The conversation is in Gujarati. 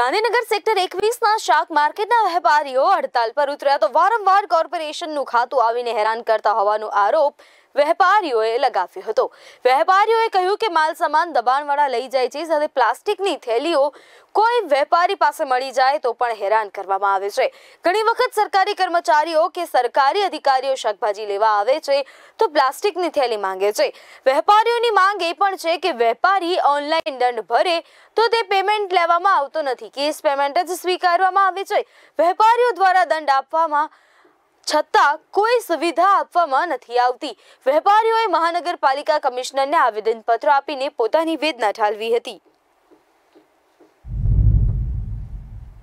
ગાંધીનગર સેક્ટર એકવીસના શાક માર્કેટના વેપારીઓ હડતાલ પર ઉતર્યા તો વારંવાર કોર્પોરેશનનું ખાતું આવીને હેરાન કરતા હોવાનો આરોપ વેપારીઓએ લગાવ્યો હતો વેપારીઓએ કહ્યું કે માલ સામાન દબાણવાળા લઈ જાય છે સાથે પ્લાસ્ટિકની થેલીઓ કોઈ વેપારી પાસે મળી જાય તો પણ હેરાન કરવામાં આવે છે ઘણી વખત સરકારી કર્મચારીઓ કે સરકારી અધિકારીઓ શાકભાજી લેવા આવે છે તો પ્લાસ્ટિકની થેલી માંગે છે વેપારીઓની માંગ છે કે વેપારી ઓનલાઈન દંડ ભરે તો તે પેમેન્ટ લેવામાં આવતો નથી કેશ પેમેન્ટ જ સ્વીકારવામાં આવે છે વેપારીઓ દ્વારા દંડ આપવામાં છતાં કોઈ સુવિધા આપવામાં નથી આવતી વેપારીઓએ મહાનગરપાલિકા કમિશનરને આવેદનપત્ર આપીને પોતાની વેદના ઠાલવી હતી